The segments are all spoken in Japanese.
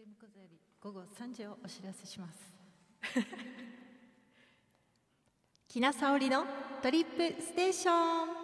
FM 小座より午後3時をお知らせします木名沙織のトリップステーション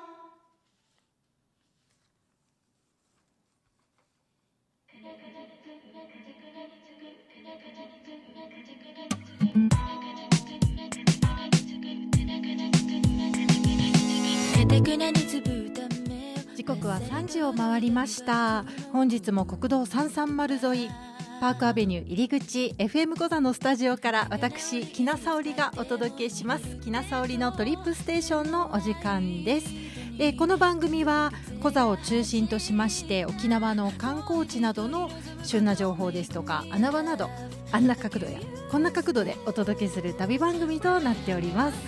時刻は3時を回りました本日も国道330沿いパークアベニュー入り口 FM 小座のスタジオから私木名沙織がお届けします木名沙織のトリップステーションのお時間ですでこの番組は小座を中心としまして沖縄の観光地などの旬な情報ですとか穴場などあんな角度やこんな角度でお届けする旅番組となっております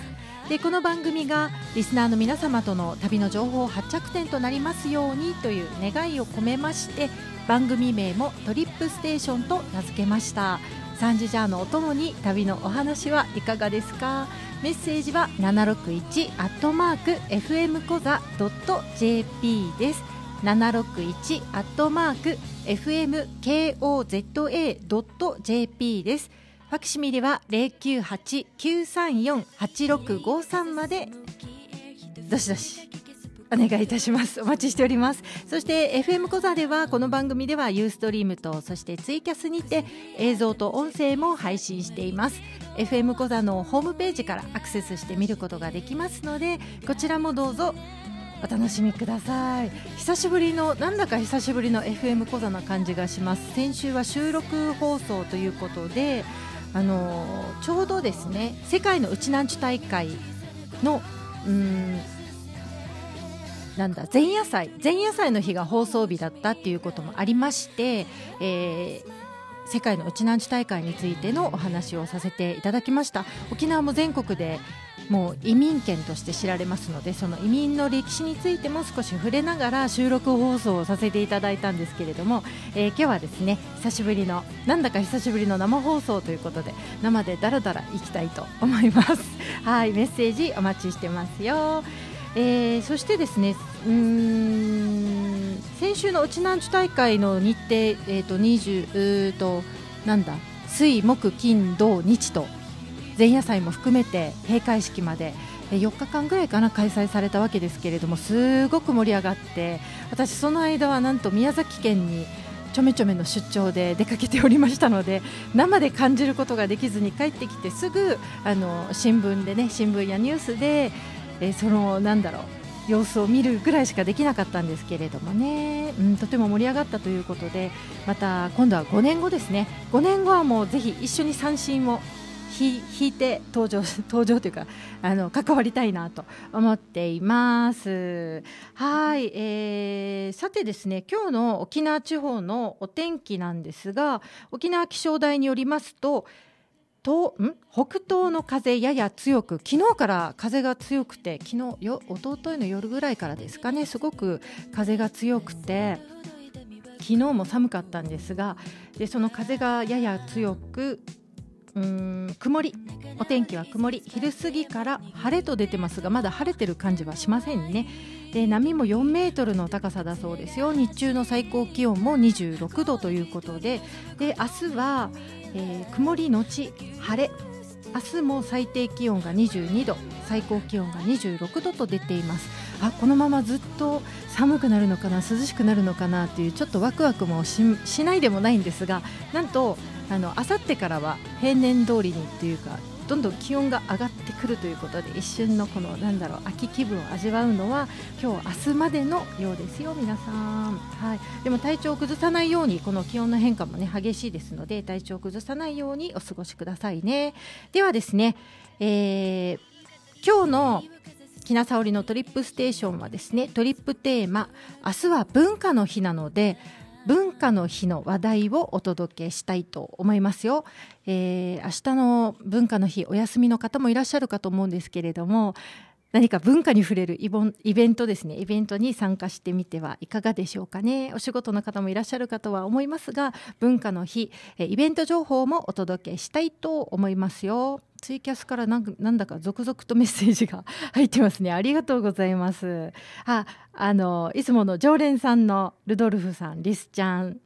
でこの番組がリスナーの皆様との旅の情報発着点となりますようにという願いを込めまして番組名もトリップステーションと名付けましたサンジジャーのお供に旅のお話はいかがですかメッセージは761アットマーク FM コザ .jp です761アットマーク FMKOZA.jp ですファクシミリは098-934-8653までどしどしお願いいたしますお待ちしておりますそして FM 小座ではこの番組ではユーストリームとそしてツイキャスにて映像と音声も配信しています FM 小座のホームページからアクセスして見ることができますのでこちらもどうぞお楽しみください久しぶりのなんだか久しぶりの FM 小座な感じがします先週は収録放送ということであのちょうどですね世界のうちなんち大会のうんなんだ前夜祭前夜祭の日が放送日だったっていうこともありまして、えー、世界のうちなんち大会についてのお話をさせていただきました沖縄も全国でもう移民圏として知られますのでその移民の歴史についても少し触れながら収録放送をさせていただいたんですけれども、えー、今日はですね久しぶりのなんだか久しぶりの生放送ということで生でだらだら行きたいと思いますはいメッセージお待ちしてますよ、えー、そしてですねうん先週のうちなんちゅ大会の日程、えーと、20うとなんだ水、木、金、土、日と前夜祭も含めて閉会式まで4日間ぐらいかな開催されたわけですけれどもすごく盛り上がって私、その間はなんと宮崎県にちょめちょめの出張で出かけておりましたので生で感じることができずに帰ってきてすぐあの新聞でね新聞やニュースで、えそのなんだろう様子を見るぐらいしかできなかったんですけれどもね、うん、とても盛り上がったということでまた今度は5年後ですね5年後はもうぜひ一緒に三振を引いて登場 登場というかあの関わりたいなと思っています。はい、えー、さてですね今日の沖縄地方のお天気なんですが沖縄気象台によりますと東ん北東の風やや強く昨日から風が強くて昨日よ一昨日の夜ぐらいからですかねすごく風が強くて昨日も寒かったんですがでその風がやや強くうん曇りお天気は曇り昼過ぎから晴れと出てますがまだ晴れてる感じはしませんねで波も4メートルの高さだそうですよ日中の最高気温も26度ということでで明日はえー、曇りのち晴れ明日も最低気温が22度最高気温が26度と出ていますあこのままずっと寒くなるのかな涼しくなるのかなというちょっとワクワクもしないでもないんですがなんとあの明後日からは平年通りにというかどんどん気温が上がってくるということで一瞬のこのなんだろう秋気分を味わうのは今日明日までのようですよ皆さん、はい、でも体調を崩さないようにこの気温の変化もね激しいですので体調を崩さないようにお過ごしくださいねではですね、えー、今日のきなさおりのトリップステーションはですねトリップテーマ明日は文化の日なので文化の日の話題をお届けしたいと思いますよ。えー、明日の文化の日お休みの方もいらっしゃるかと思うんですけれども、何か文化に触れるイボンイベントですねイベントに参加してみてはいかがでしょうかねお仕事の方もいらっしゃるかとは思いますが文化の日イベント情報もお届けしたいと思いますよツイキャスからなんだか続々とメッセージが入ってますねありがとうございますああのいつもの常連さんのルドルフさんリスちゃん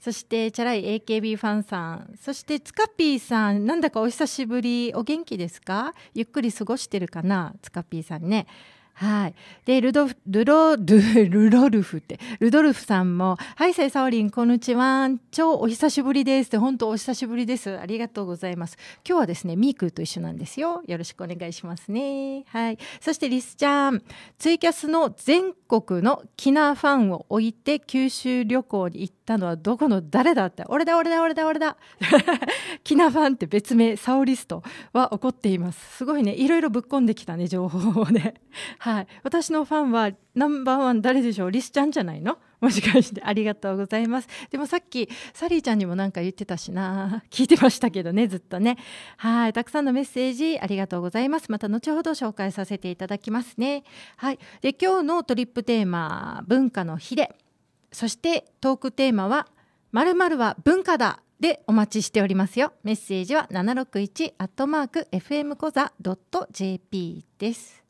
そしてチャライ AKB ファンさんそしてつかピーさんなんだかお久しぶりお元気ですかゆっくり過ごしてるかなつかピーさんねはい、でルドルロルロルフってルドルフさんも「はいさいさおりんこんにちは超お久しぶりです」って本当お久しぶりですありがとうございます今日はですねミークと一緒なんですよよろしくお願いしますねはいそしてリスちゃんツイキャスの全国のキナファンを置いて九州旅行に行ってたのはどこの誰だって俺だ俺だ俺だ俺だ キナファンって別名サオリストは怒っていますすごいねいろいろぶっこんできたね情報をね はい私のファンはナンバーワン誰でしょうリスちゃんじゃないのもしかしてありがとうございますでもさっきサリーちゃんにも何か言ってたしな聞いてましたけどねずっとねはいたくさんのメッセージありがとうございますまた後ほど紹介させていただきますねはいで今日のトリップテーマ文化の日でそしてトークテーマは〇〇は文化だでお待ちしておりますよ。メッセージは761アットマーク FM コザ .jp です。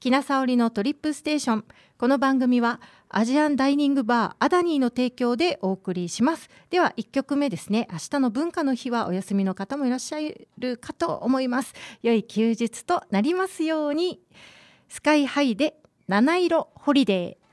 きなさおりのトリップステーション。この番組はアジアンダイニングバーアダニーの提供でお送りします。では1曲目ですね。明日の文化の日はお休みの方もいらっしゃるかと思います。良い休日となりますように。スカイハイで七色ホリデー。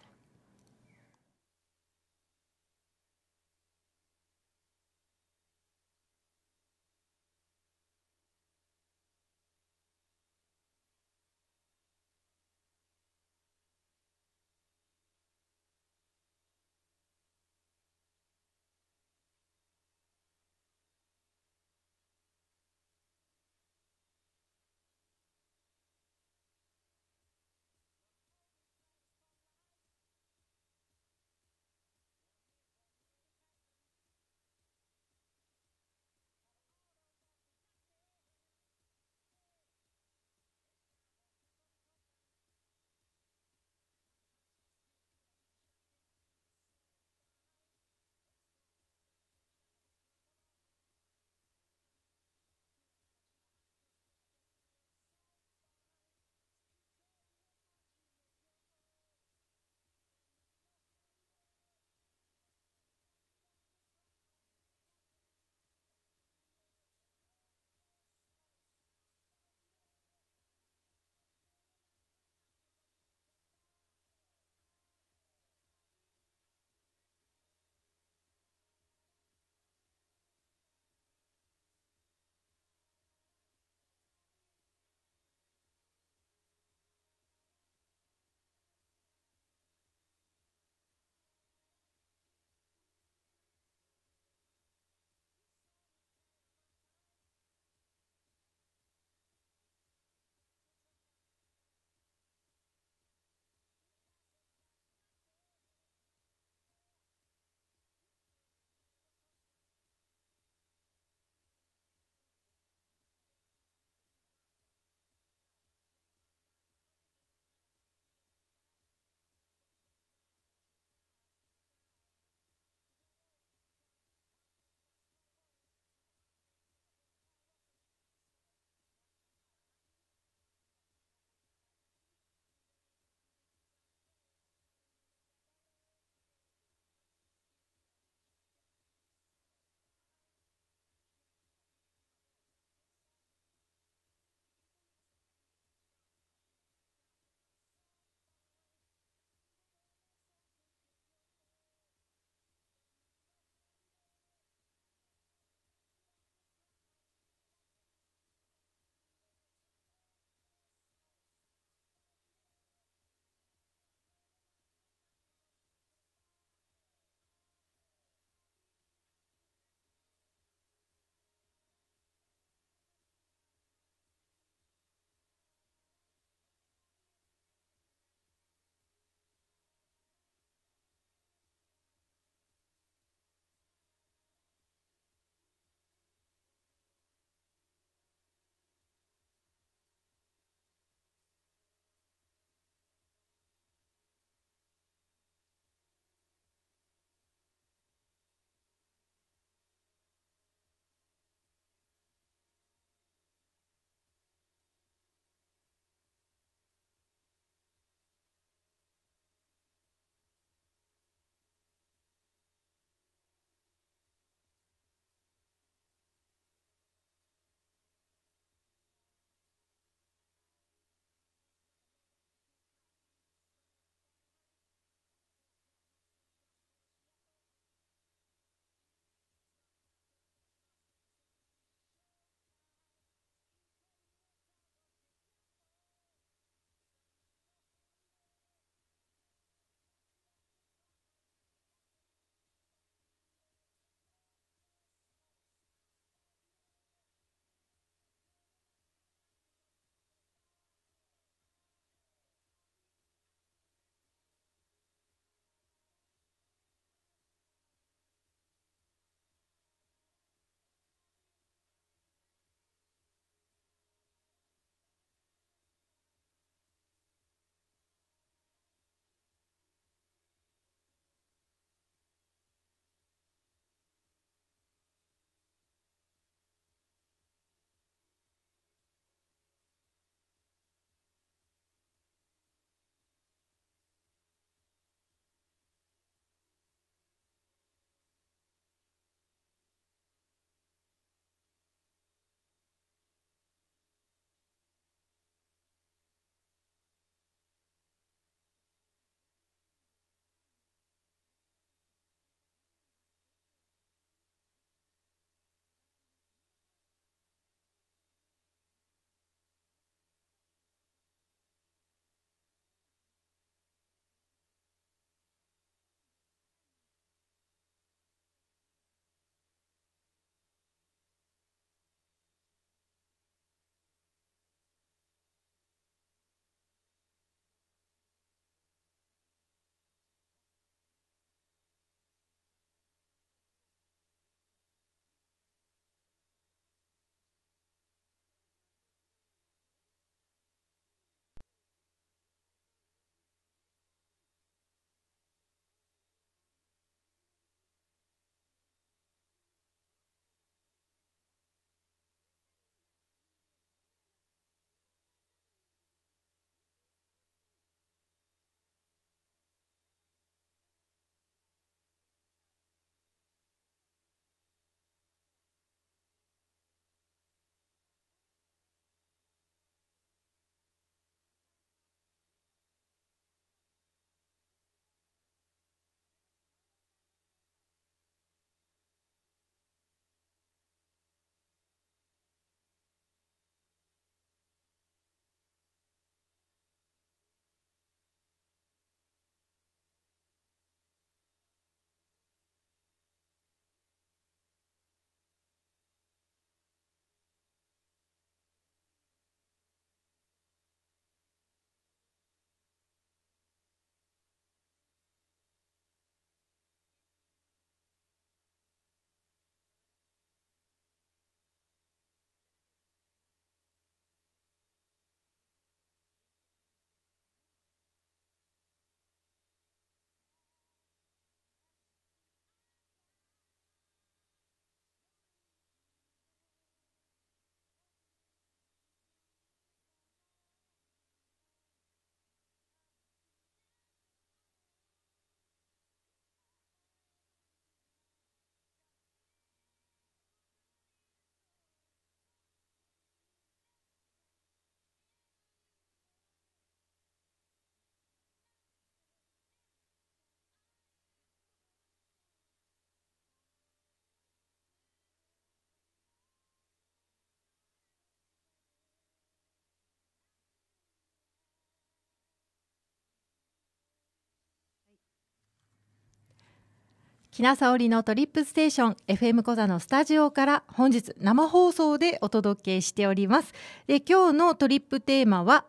ひなさおりのトリップステーション FM 小座のスタジオから本日生放送でお届けしておりますで今日のトリップテーマは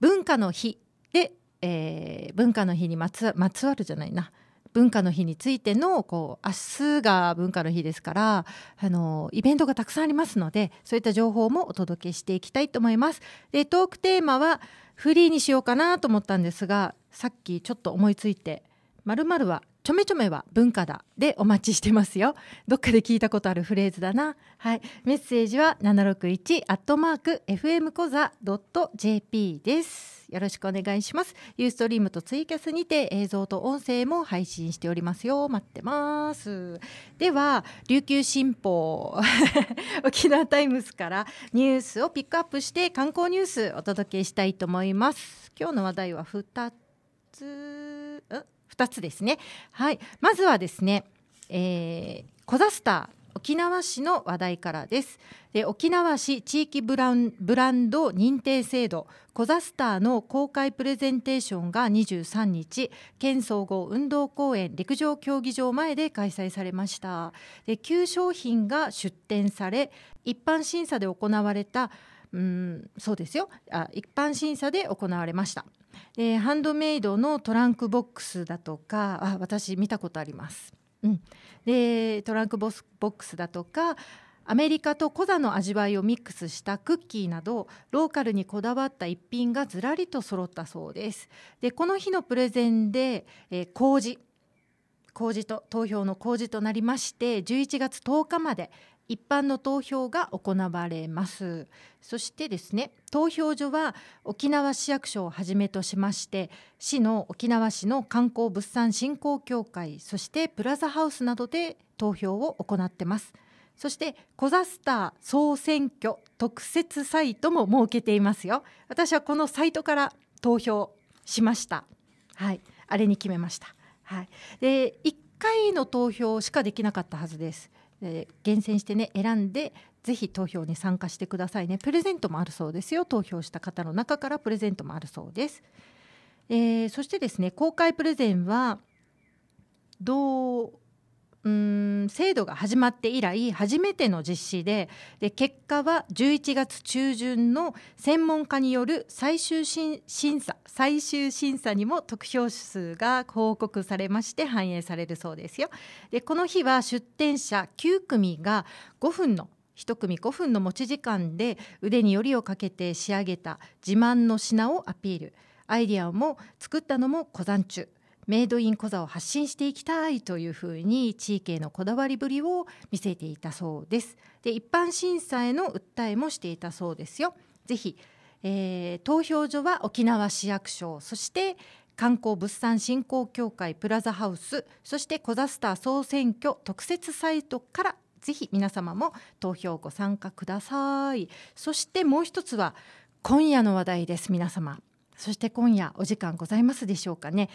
文化の日で、えー、文化の日にまつまつわるじゃないな文化の日についてのこう明日が文化の日ですからあのイベントがたくさんありますのでそういった情報もお届けしていきたいと思います。でトークテーマはフリーにしようかなと思ったんですがさっきちょっと思いついて「まるはちょめちょめは文化だでお待ちしてますよ どっかで聞いたことあるフレーズだなはいメッセージは761アットマーク FM コザ .jp ですよろしくお願いしますユーストリームとツイキャスにて映像と音声も配信しておりますよ待ってますでは琉球新報 沖縄タイムスからニュースをピックアップして観光ニュースお届けしたいと思います今日の話題は2つ2つですね。はい、まずはですね、えー、コザスター沖縄市の話題からですで沖縄市地域ブランブランド認定制度コザスターの公開プレゼンテーションが23日県総合運動公園陸上競技場前で開催されましたで9商品が出展され一般審査で行われたうんそうですよあ一般審査で行われましたでハンドメイドのトランクボックスだとかあ私見たことあります、うん、でトランクボックスだとかアメリカとコザの味わいをミックスしたクッキーなどローカルにこだわった一品がずらりと揃ったそうですでこの日のプレゼンで、えー、麹麹と投票の麹となりまして11月10日まで、一般の投票が行われますそしてですね投票所は沖縄市役所をはじめとしまして市の沖縄市の観光物産振興協会そしてプラザハウスなどで投票を行ってますそしてコザスター総選挙特設サイトも設けていますよ私はこのサイトから投票しましたはいあれに決めましたはいで1回の投票しかできなかったはずですえー、厳選してね選んでぜひ投票に参加してくださいねプレゼントもあるそうですよ投票した方の中からプレゼントもあるそうです、えー、そしてですね公開プレゼンは同うん制度が始まって以来初めての実施でで結果は11月中旬の専門家による最終審査最終審査にも得票数が報告されまして反映されるそうですよ。でこの日は出展者9組が5分の1組5分の持ち時間で腕によりをかけて仕上げた自慢の品をアピールアイディアも作ったのも小山中。メイドインコザを発信していきたいというふうに地域へのこだわりぶりを見せていたそうですで一般審査への訴えもしていたそうですよぜひ、えー、投票所は沖縄市役所そして観光物産振興協会プラザハウスそしてコザスター総選挙特設サイトからぜひ皆様も投票ご参加くださいそしてもう一つは今夜の話題です皆様そして今夜お時間ございますでしょうかね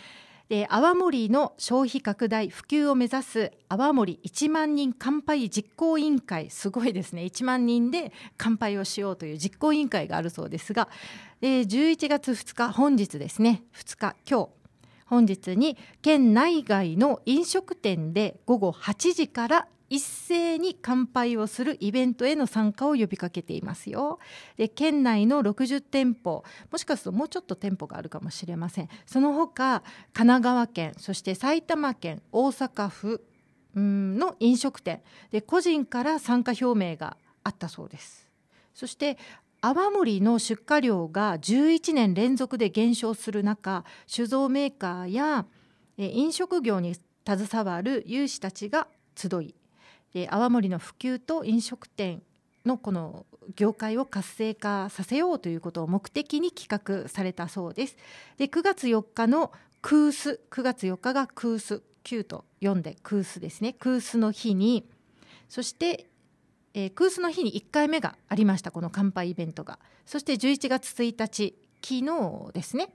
で泡盛の消費拡大普及を目指す泡盛1万人乾杯実行委員会すごいですね1万人で乾杯をしようという実行委員会があるそうですが、え11月2日本日ですね2日今日本日に県内外の飲食店で午後8時から一斉に乾杯をするイベントへの参加を呼びかけていますよで県内の60店舗もしかするともうちょっと店舗があるかもしれませんその他神奈川県そして埼玉県大阪府の飲食店で個人から参加表明があったそうですそして泡盛の出荷量が11年連続で減少する中酒造メーカーや飲食業に携わる有志たちが集いで泡盛の普及と飲食店のこの業界を活性化させようということを目的に企画されたそうです。で9月4日の空ース9月4日が空ース9と読んで空ースですね空ースの日にそしてえー、空スの日に1回目がありましたこの乾杯イベントがそして11月1日昨日ですね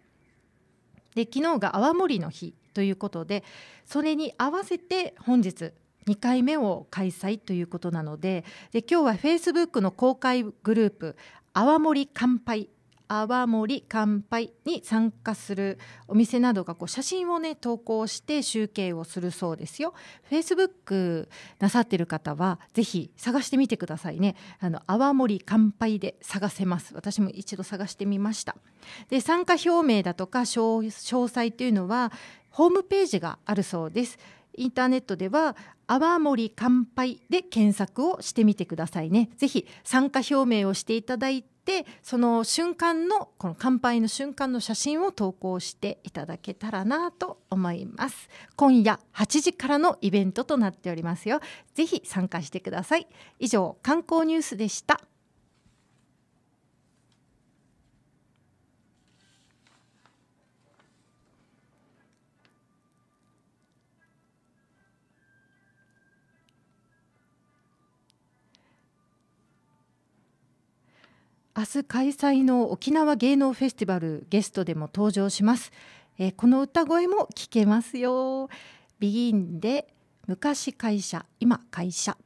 で昨日が泡盛の日ということでそれに合わせて本日2回目を開催ということなのでで今日はフェイスブックの公開グループ「泡盛乾杯」泡盛乾杯に参加するお店などがこう写真をね投稿して集計をするそうですよ。フェイスブックなさってる方はぜひ探してみてくださいね。あの泡盛乾杯で探せます。私も一度探してみました。で参加表明だとか詳細というのはホームページがあるそうです。インターネットでは泡盛乾杯で検索をしてみてくださいね。ぜひ参加表明をしていただいて、その瞬間のこの乾杯の瞬間の写真を投稿していただけたらなと思います。今夜8時からのイベントとなっておりますよ。ぜひ参加してください。以上観光ニュースでした。明日開催の沖縄芸能フェスティバルゲストでも登場します、えー、この歌声も聞けますよビギンで昔会社今会社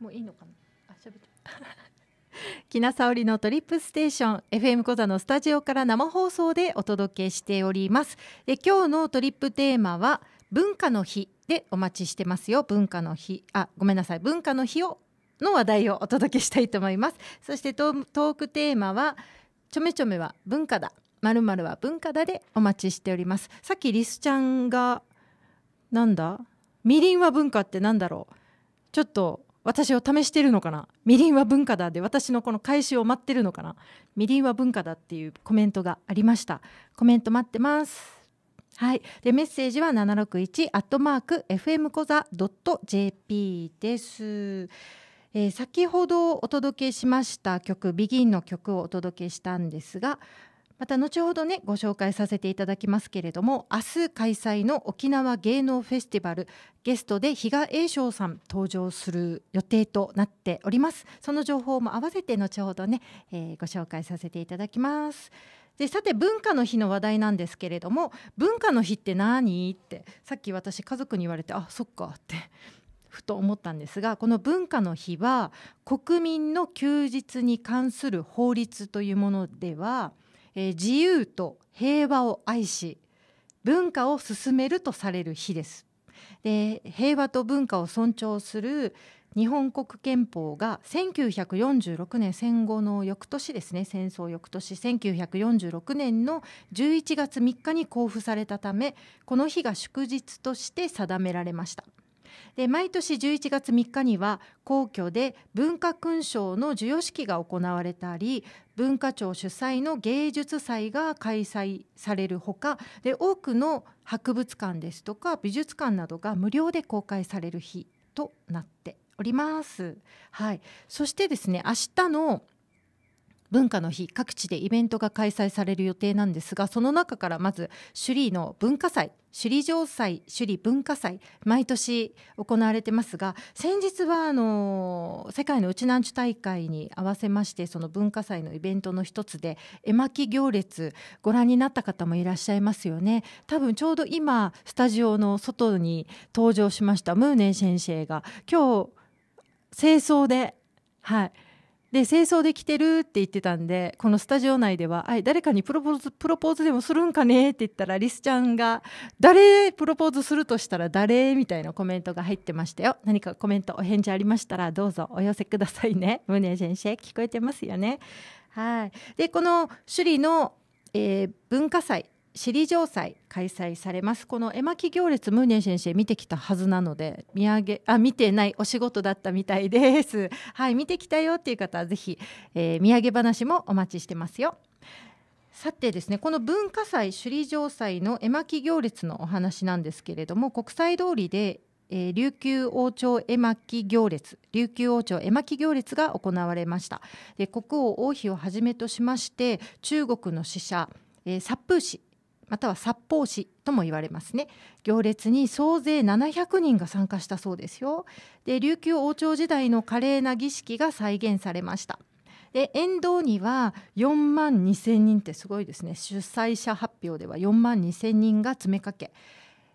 もういいのかなあ喋っちゃった木名沙織のトリップステーション FM 小座のスタジオから生放送でお届けしておりますで今日のトリップテーマは文化の日でお待ちしてますよ文化の日あごめんなさい文化の日をの話題をお届けしたいと思いますそしてトークテーマはちょめちょめは文化だまるまるは文化だでお待ちしておりますさっきリスちゃんがなんだみりんは文化ってなんだろうちょっと私を試してるのかなみりんは文化だで私のこの返しを待ってるのかなみりんは文化だっていうコメントがありましたコメント待ってますはいでメッセージは761アットマーク FM コザドット .jp ですえー、先ほどお届けしました曲「ビギンの曲をお届けしたんですがまた後ほどねご紹介させていただきますけれども明日開催の沖縄芸能フェスティバルゲストで比嘉栄翔さん登場する予定となっておりますその情報も合わせて後ほどね、えー、ご紹介させていただきますでさて文化の日の話題なんですけれども文化の日って何ってさっき私家族に言われてあそっかってふと思ったんですがこの文化の日は国民の休日に関する法律というものではえー、自由と平和を愛し文化を進めるとされる日ですで平和と文化を尊重する日本国憲法が1946年戦後の翌年ですね戦争翌年1946年の11月3日に公布されたためこの日が祝日として定められましたで毎年11月3日には皇居で文化勲章の授与式が行われたり文化庁主催の芸術祭が開催されるほかで多くの博物館ですとか美術館などが無料で公開される日となっております。はい、そしてですね明日の文化の日各地でイベントが開催される予定なんですがその中からまず首里の文化祭首里城祭首里文化祭毎年行われてますが先日はあの世界のうちなんち大会に合わせましてその文化祭のイベントの一つで絵巻行列ご覧になった方もいらっしゃいますよね多分ちょうど今スタジオの外に登場しましたムーネン先生が今日清掃ではいで清掃できてるって言ってたんでこのスタジオ内では「あい誰かにプロポーズプロポーズでもするんかね?」って言ったらリスちゃんが「誰プロポーズするとしたら誰?」みたいなコメントが入ってましたよ何かコメントお返事ありましたらどうぞお寄せくださいね 宗先生聞こえてますよねはいでこの首里の、えー、文化祭里城祭開催されますこの絵巻行列ムーネン先生見てきたはずなので見上げあ見てないお仕事だったみたいです はい見てきたよっていう方はぜひ、えー、見上げ話もお待ちしてますよさてですねこの文化祭首里城祭の絵巻行列のお話なんですけれども国際通りで、えー、琉球王朝絵巻行列琉球王朝絵巻行列が行われましたで国王王妃をはじめとしまして中国の使者、えー、殺風師または殺法師とも言われますね行列に総勢700人が参加したそうですよで琉球王朝時代の華麗な儀式が再現されましたで沿道には4万2000人ってすごいですね主催者発表では4万2000人が詰めかけ、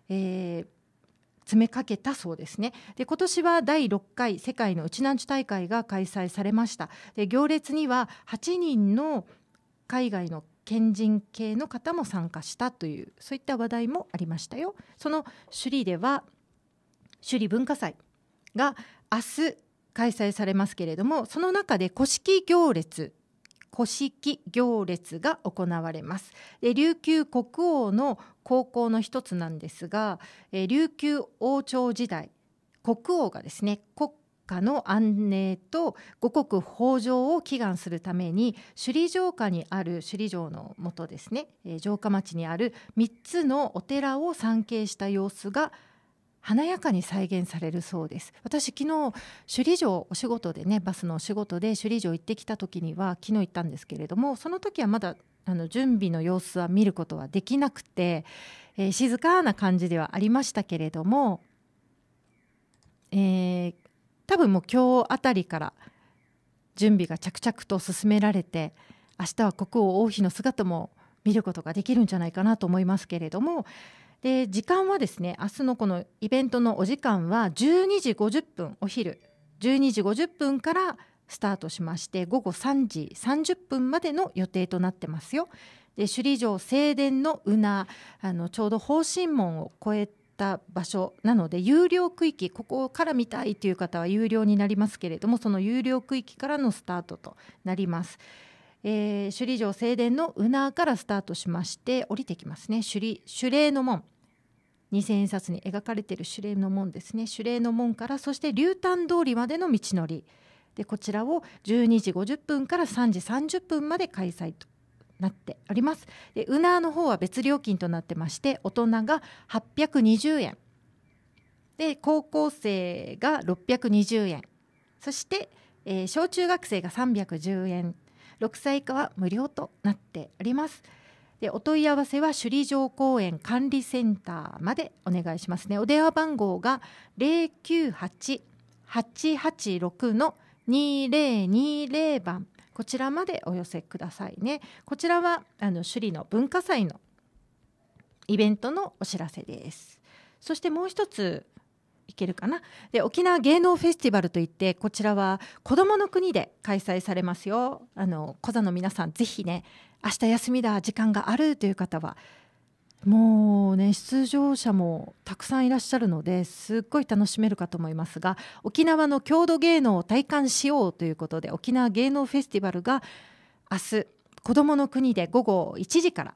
えー、詰めかけたそうですねで今年は第6回世界のうちなんち大会が開催されましたで行列には8人の海外の賢人系の方も参加したというそういった話題もありましたよ。その首里では首里文化祭が明日開催されますけれどもその中で古式行列古式行列が行われますで琉球国王の高校の一つなんですが、え琉球王朝時代国王がですね国家の安寧と五穀豊穣を祈願するために首里城下にある首里城のもとですね、えー、城下町にある3つのお寺を参詣した様子が華やかに再現されるそうです私昨日首里城お仕事でねバスのお仕事で首里城行ってきた時には昨日行ったんですけれどもその時はまだあの準備の様子は見ることはできなくて、えー、静かな感じではありましたけれども、えー、多分もう今日あたりから準備が着々と進められて明日は国王王妃の姿も見ることができるんじゃないかなと思いますけれどもで時間はですね明日のこのイベントのお時間は12時50分お昼12時50分からスタートしまして午後3時30分までの予定となってますよ。で首里城正殿のうなあのちょうど方針門を越えた場所なので有料区域ここから見たいという方は有料になりますけれどもその有料区域からのスタートとなります。えー、首里城正殿のウナからスタートしまして降りてきますね首里首礼の門2000円札に描かれている守礼の門ですね守礼の門からそして竜丹通りまでの道のりでこちらを12時50分から3時30分まで開催となっておりますでウナーの方は別料金となってまして大人が820円で高校生が620円そして、えー、小中学生が310円6歳以下は無料となっておりますでお問い合わせは首里城公園管理センターまでお願いしますねお電話番号が098-886 2020番こちらまでお寄せくださいねこちらはあの首里の文化祭のイベントのお知らせですそしてもう一ついけるかなで沖縄芸能フェスティバルといってこちらは子どもの国で開催されますよあの小座の皆さんぜひね明日休みだ時間があるという方はもうね出場者もたくさんいらっしゃるのですっごい楽しめるかと思いますが沖縄の郷土芸能を体感しようということで沖縄芸能フェスティバルが明日子どもの国で午後1時から、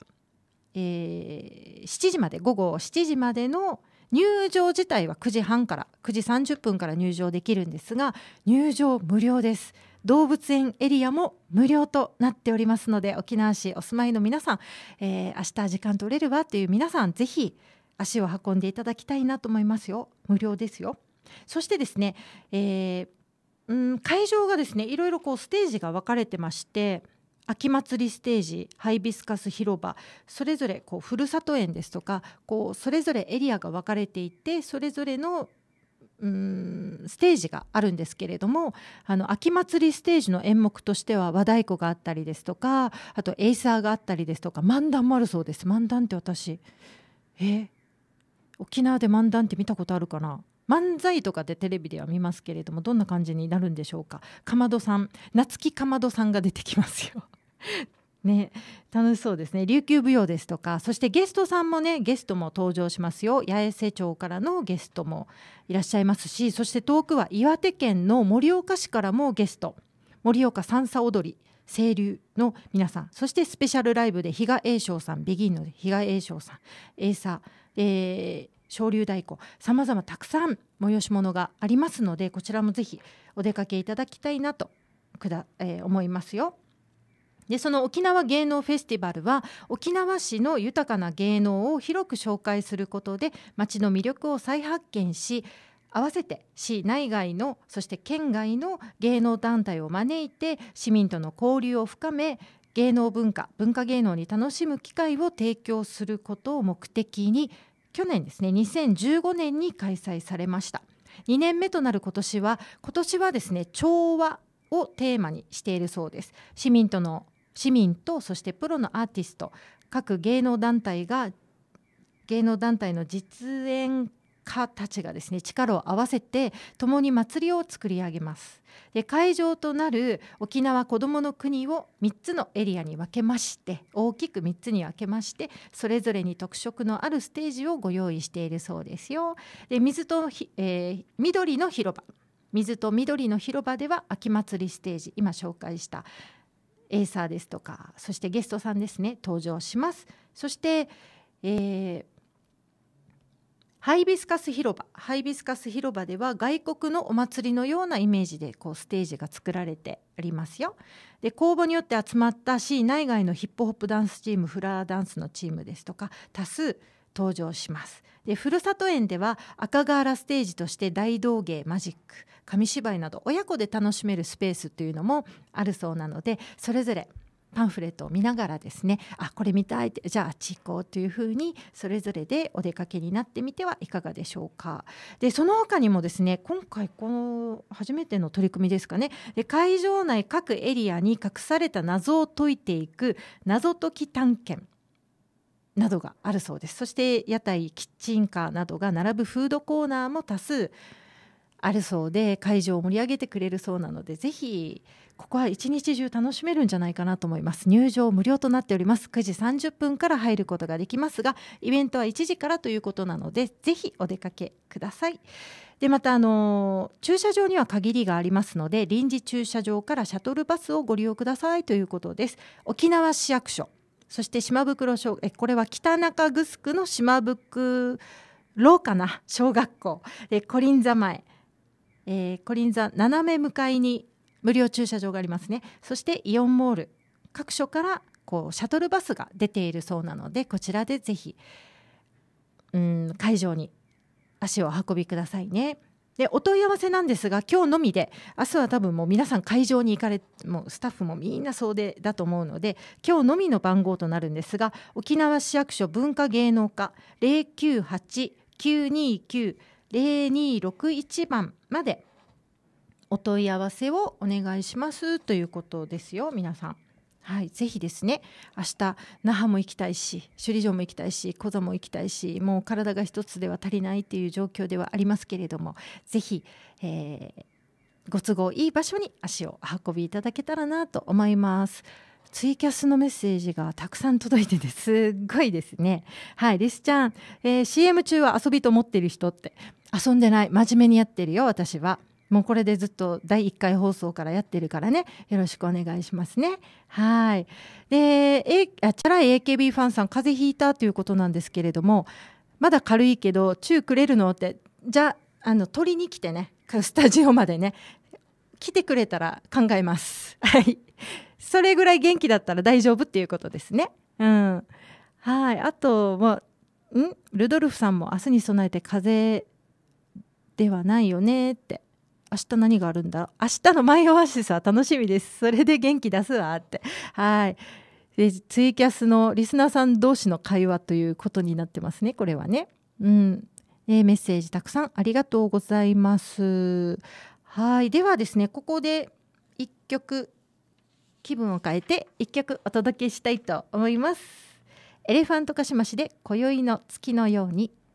えー、7時まで午後7時までの入場自体は9時半から9時30分から入場できるんですが入場無料です。動物園エリアも無料となっておりますので沖縄市お住まいの皆さん、えー、明日時間取れるわという皆さんぜひ足を運んでいただきたいなと思いますよ無料ですよそしてですね、えー、うん、会場がですねいろいろこうステージが分かれてまして秋祭りステージハイビスカス広場それぞれこうふるさと園ですとかこうそれぞれエリアが分かれていてそれぞれのステージがあるんですけれどもあの秋祭りステージの演目としては和太鼓があったりですとかあとエイサーがあったりですとか漫談もあるそうです漫談って私え沖縄で漫談って見たことあるかな漫才とかでテレビでは見ますけれどもどんな感じになるんでしょうかかまどさん夏木かまどさんが出てきますよね、楽しそうですね琉球舞踊ですとかそしてゲストさんもねゲストも登場しますよ八重瀬町からのゲストもいらっしゃいますしそして遠くは岩手県の盛岡市からもゲスト盛岡三叉踊り清流の皆さんそしてスペシャルライブで比嘉栄翔さんビギンの比嘉栄翔さんエーサー、え昇竜太鼓さまざまたくさん催し物がありますのでこちらもぜひお出かけいただきたいなとくだ、えー、思いますよ。でその沖縄芸能フェスティバルは沖縄市の豊かな芸能を広く紹介することで町の魅力を再発見し合わせて市内外のそして県外の芸能団体を招いて市民との交流を深め芸能文化文化芸能に楽しむ機会を提供することを目的に去年ですね2015年に開催されました2年目となる今年は今年はですね調和をテーマにしているそうです市民との市民とそしてプロのアーティスト各芸能団体が芸能団体の実演家たちがですね力を合わせて共に祭りを作り上げますで会場となる沖縄こどもの国を3つのエリアに分けまして大きく3つに分けましてそれぞれに特色のあるステージをご用意しているそうですよで水と、えー、緑の広場水と緑の広場では秋祭りステージ今紹介したエイサーですとかそしてゲストさんですね登場しますそして、えー、ハイビスカス広場ハイビスカス広場では外国のお祭りのようなイメージでこうステージが作られてありますよで公募によって集まった市内外のヒップホップダンスチームフラーダンスのチームですとか多数登場しますでふるさと園では赤瓦ステージとして大道芸マジック紙芝居など親子で楽しめるスペースというのもあるそうなのでそれぞれパンフレットを見ながらですねあこれ見たいってじゃああっち行こうというふうにそれぞれでお出かけになってみてはいかがでしょうかでその他にもですね今回この初めての取り組みですかねで会場内各エリアに隠された謎を解いていく謎解き探検などがあるそうですそして屋台キッチンカーなどが並ぶフードコーナーも多数あるそうで会場を盛り上げてくれるそうなのでぜひここは一日中楽しめるんじゃないかなと思います入場無料となっております9時30分から入ることができますがイベントは1時からということなのでぜひお出かけくださいでまたあの駐車場には限りがありますので臨時駐車場からシャトルバスをご利用くださいということです沖縄市役所そして島袋小えこれは北中城の島袋かな小学校でコリン座前、えー、コリン座斜め向かいに無料駐車場がありますねそしてイオンモール各所からこうシャトルバスが出ているそうなのでこちらでぜひうん会場に足を運びくださいね。でお問い合わせなんですが今日のみで明日は多分もう皆さん会場に行かれもうスタッフもみんな総出だと思うので今日のみの番号となるんですが沖縄市役所文化芸能課098-929-0261番までお問い合わせをお願いしますということですよ皆さん。はい、ぜひですね明日那覇も行きたいし首里城も行きたいしコザも行きたいしもう体が一つでは足りないっていう状況ではありますけれどもぜひ、えー、ご都合いい場所に足を運びいただけたらなと思います。ツイキャスのメッセージがたくさん届いててすっごいですね。はい、リスちゃん、えー、CM 中は遊びと思ってる人って遊んでない真面目にやってるよ私は。もうこれでずっと第1回放送からやってるからねよろしくお願いしますねはいで、あチャラい AKB ファンさん風邪ひいたということなんですけれどもまだ軽いけど「チューくれるの?」ってじゃあの取りに来てねスタジオまでね来てくれたら考えますはいそれぐらい元気だったら大丈夫っていうことですねうんはいあともんルドルフさんも明日に備えて風邪ではないよねって明日何があるんだ明日のマイオアシスは楽しみですそれで元気出すわってはいでツイキャスのリスナーさん同士の会話ということになってますねこれはねうんえー、メッセージたくさんありがとうございますはいではですねここで1曲気分を変えて1曲お届けしたいと思いますエレファントカシマシで今宵の月のように「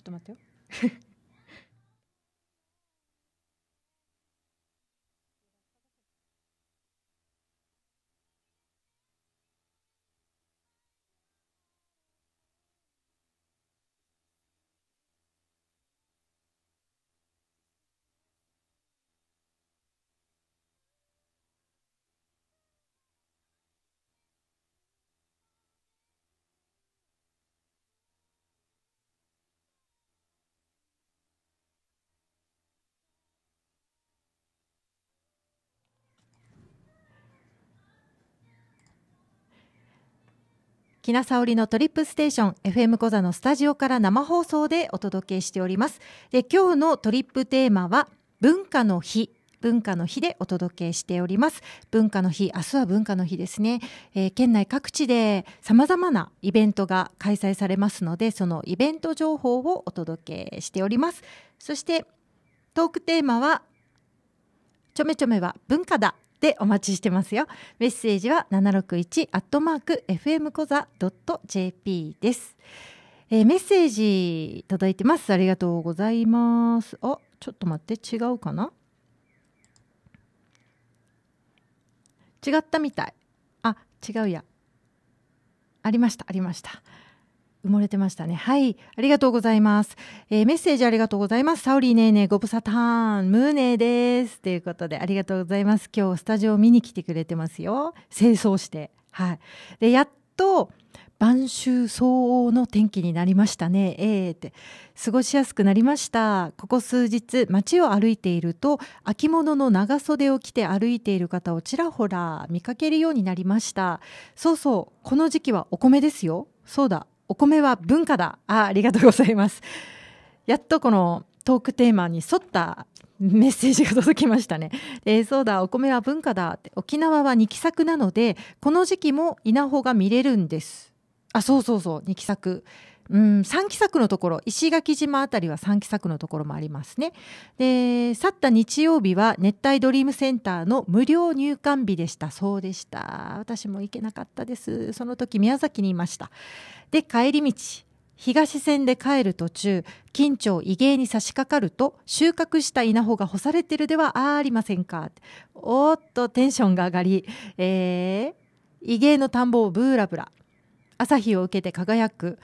ちょっと待ってよひなさおりのトリップステーション FM 小座のスタジオから生放送でお届けしておりますで今日のトリップテーマは文化の日文化の日でお届けしております文化の日明日は文化の日ですね、えー、県内各地で様々なイベントが開催されますのでそのイベント情報をお届けしておりますそしてトークテーマはちょめちょめは文化だでお待ちしてますよ。メッセージは761アットマーク FM コザドット .jp です、えー、メッセージ届いてます。ありがとうございます。あ、ちょっと待って違うかな？違ったみたい。あ、違うや。ありましたありました。埋もれてましたね。はい。ありがとうございます。えー、メッセージありがとうございます。サオリーねーねー、ご無沙汰ムーネーです。ということで、ありがとうございます。今日、スタジオ見に来てくれてますよ。清掃して。はい。で、やっと、晩秋相応の天気になりましたね。ええー、って。過ごしやすくなりました。ここ数日、街を歩いていると、秋物の長袖を着て歩いている方をちらほら見かけるようになりました。そうそう、この時期はお米ですよ。そうだ、お米は文化だあありがとうございますやっとこのトークテーマに沿ったメッセージが届きましたね。えー、そうだ、お米は文化だって。沖縄は二期作なので、この時期も稲穂が見れるんです。あ、そうそうそう、二期作。うん三期作のところ石垣島あたりは三期作のところもありますねで去った日曜日は熱帯ドリームセンターの無料入館日でしたそうでした私も行けなかったですその時宮崎にいましたで帰り道東線で帰る途中近町異芸に差し掛かると収穫した稲穂が干されてるではありませんかおっとテンションが上がり、えー、異芸の田んぼをブーラブラ朝日を受けて輝く、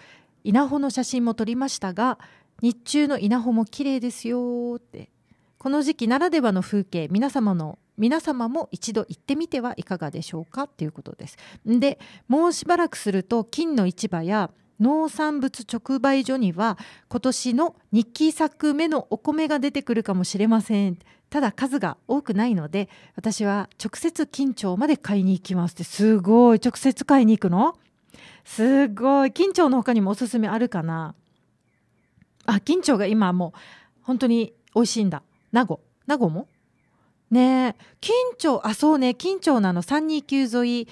稲穂の写真も撮りましたが日中の稲穂も綺麗ですよってこの時期ならではの風景皆様の皆様も一度行ってみてはいかがでしょうかっていうことです。でもうしばらくすると金の市場や農産物直売所には今年の2期作目のお米が出てくるかもしれませんただ数が多くないので私は直接金町まで買いに行きますってすごい直接買いに行くのすごい緊張の他にもおすすめあるかなあ緊張が今もう本当に美味しいんだ名護名護もねえ緊張あそうね緊張なの329沿い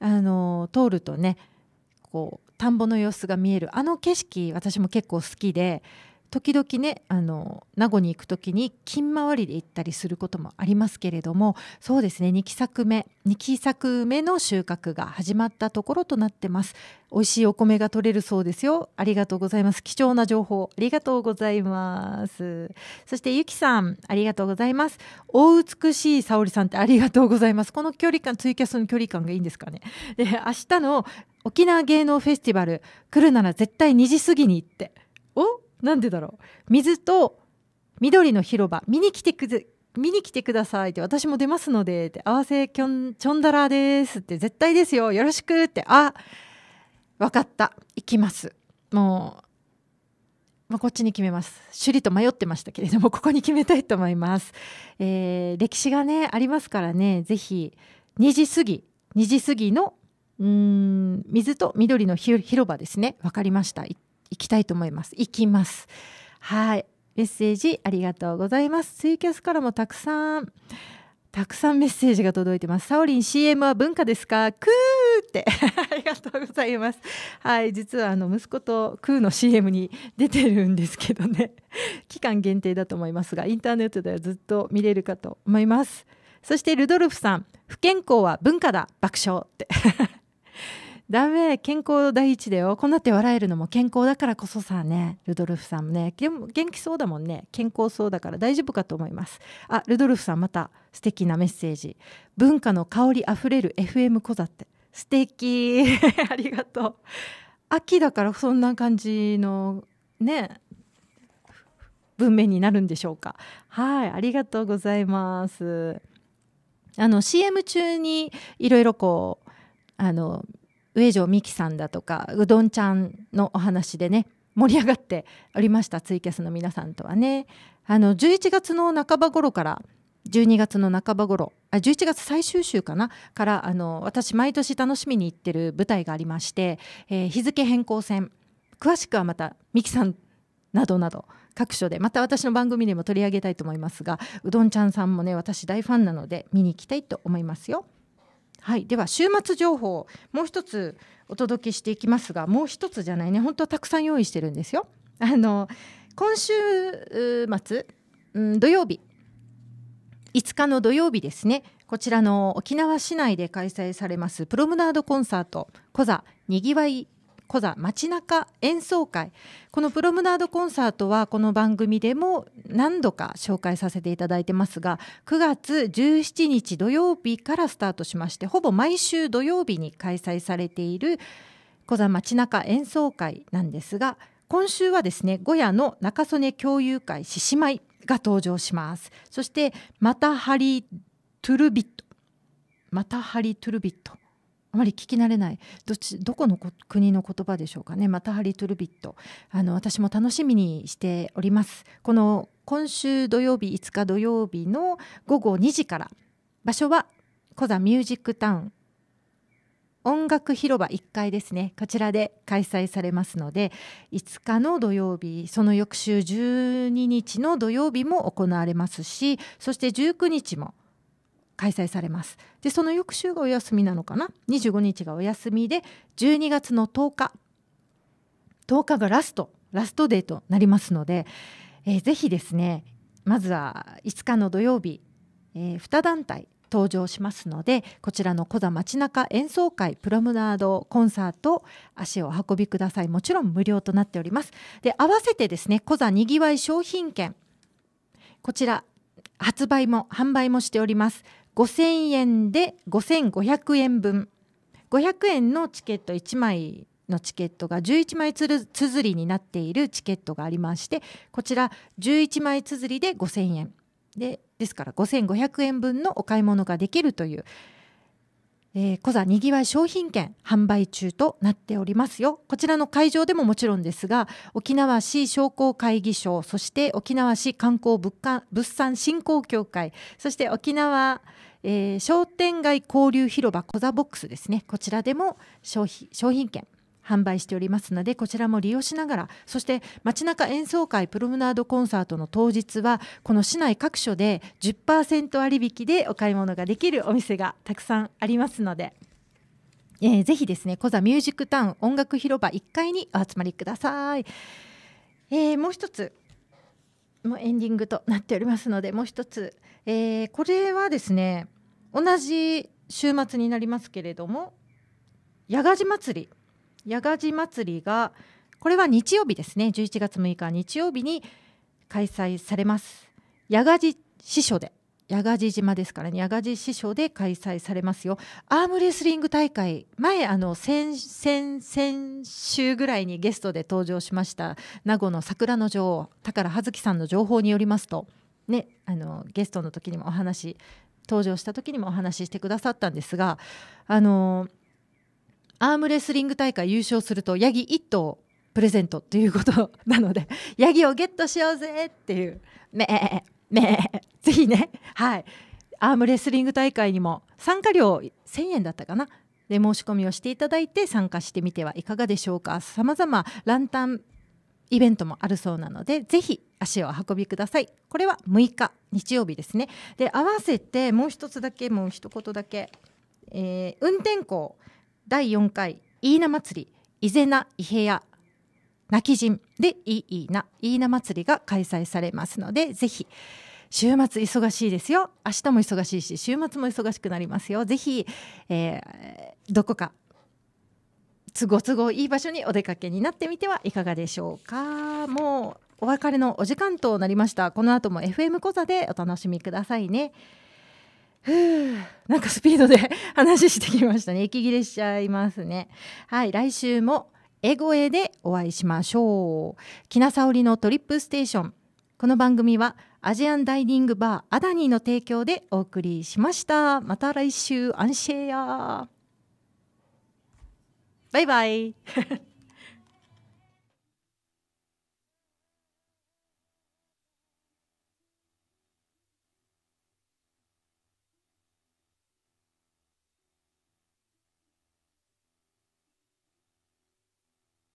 あの通るとねこう田んぼの様子が見えるあの景色私も結構好きで時々ねあの名護に行く時に金回りで行ったりすることもありますけれどもそうですね2期作目2期作目の収穫が始まったところとなってます美味しいお米が取れるそうですよありがとうございます貴重な情報ありがとうございますそしてゆきさんありがとうございます大美しい沙織さんってありがとうございますこの距離感ツイキャスの距離感がいいんですかねで明日の沖縄芸能フェスティバル来るなら絶対2時過ぎに行っておなんでだろう水と緑の広場見に来てくぜ見に来てくださいって私も出ますのでって合わせきょんちょんだらですって絶対ですよよろしくってあ分かった行きますもうまあ、こっちに決めます首里と迷ってましたけれどもここに決めたいと思います、えー、歴史がねありますからねぜひ2時過ぎ2時過ぎのうん水と緑の広場ですね分かりました行行きたいと思います行きますはいメッセージありがとうございますツイキャスからもたくさんたくさんメッセージが届いてます。サオリン CM は文化ですかクーって ありがとうございます。はい、実はあの息子とクーの CM に出てるんですけどね、期間限定だと思いますが、インターネットではずっと見れるかと思います。そしてルドルフさん、不健康は文化だ、爆笑って ダメ健康第一だよこんなって笑えるのも健康だからこそさねルドルフさんもね元気そうだもんね健康そうだから大丈夫かと思いますあルドルフさんまた素敵なメッセージ文化の香りあふれる FM 小座って素敵 ありがとう秋だからそんな感じのね文面になるんでしょうかはいありがとうございますあの CM 中にいろいろこうあの上条美希さんだとかうどんちゃんのお話でね盛り上がっておりましたツイキャスの皆さんとはねあの11月の半ば頃から12月の半ば頃あ11月最終週かなからあの私毎年楽しみに行ってる舞台がありまして、えー、日付変更戦詳しくはまた美希さんなどなど各所でまた私の番組でも取り上げたいと思いますがうどんちゃんさんもね私大ファンなので見に行きたいと思いますよ。はい、では週末情報もう一つお届けしていきますがもう一つじゃないね本当はたくさん用意してるんですよ。あの今週末、うん、土曜日5日の土曜日ですねこちらの沖縄市内で開催されますプロムナードコンサート「コザにぎわいコザ街中演奏会このプロムナードコンサートはこの番組でも何度か紹介させていただいてますが9月17日土曜日からスタートしましてほぼ毎週土曜日に開催されているコザ街中演奏会なんですが今週はですねゴヤの中曽根共有会獅子舞が登場しますそしてまたハリトゥルビットまたハリトゥルビットあまり聞き慣れないどっちどこの国の言葉でしょうかねまたハリトルビットあの私も楽しみにしておりますこの今週土曜日5日土曜日の午後2時から場所はコザミュージックタウン音楽広場1階ですねこちらで開催されますので5日の土曜日その翌週12日の土曜日も行われますしそして19日も開催されますでその翌週がお休みなのかな25日がお休みで12月の10日10日がラストラストデーとなりますので、えー、ぜひですねまずは5日の土曜日、えー、2団体登場しますのでこちらの小座町中演奏会プロムナードコンサート足をお運びくださいもちろん無料となっておりますで合わせてですね小ザにぎわい商品券こちら発売も販売もしております5000円で5500円分500円のチケット1枚のチケットが11枚つづりになっているチケットがありましてこちら11枚つづりで5000円でですから5500円分のお買い物ができるという、えー、小座にぎわい商品券販売中となっておりますよこちらの会場でももちろんですが沖縄市商工会議所そして沖縄市観光物物産振興協会そして沖縄えー、商店街交流広場コザボックスですねこちらでも商品券販売しておりますのでこちらも利用しながらそして街中演奏会プロムナードコンサートの当日はこの市内各所で10%割引でお買い物ができるお店がたくさんありますので。えー、ぜひですね、コザミュージックタウン音楽広場1階にお集まりください。えー、もう一つもエンディングとなっておりますのでもう一つ、えー、これはですね同じ週末になりますけれども矢賀寺祭り矢賀寺祭りがこれは日曜日ですね11月6日日曜日に開催されます矢賀寺司書で八賀島ですからね八ヶ地師匠で開催されますよアームレスリング大会前あの先週ぐらいにゲストで登場しました名護の桜の女王宝葉月さんの情報によりますと、ね、あのゲストの時にもお話登場した時にもお話ししてくださったんですがあのアームレスリング大会優勝するとヤギ1頭プレゼントということなのでヤギをゲットしようぜっていう。ねねえ、ぜひね、はい、アームレスリング大会にも参加料1000円だったかな。で申し込みをしていただいて参加してみてはいかがでしょうか。さまざまランタンイベントもあるそうなので、ぜひ足を運びください。これは6日日曜日ですね。で合わせてもう一つだけもう一言だけ、えー、運転校第4回飯名祭り伊是名伊平屋泣き人でいいな、いいな祭りが開催されますので、ぜひ、週末忙しいですよ。明日も忙しいし、週末も忙しくなりますよ。ぜひ、えー、どこか、都合都合いい場所にお出かけになってみてはいかがでしょうか。もう、お別れのお時間となりました。この後も FM 講座でお楽しみくださいね。ふうなんかスピードで 話してきましたね。息切れしちゃいますね。はい、来週もエゴエでお会いしましょう。きなさおりのトリップステーション。この番組はアジアンダイニングバーアダニーの提供でお送りしました。また来週アンシェア。バイバイ。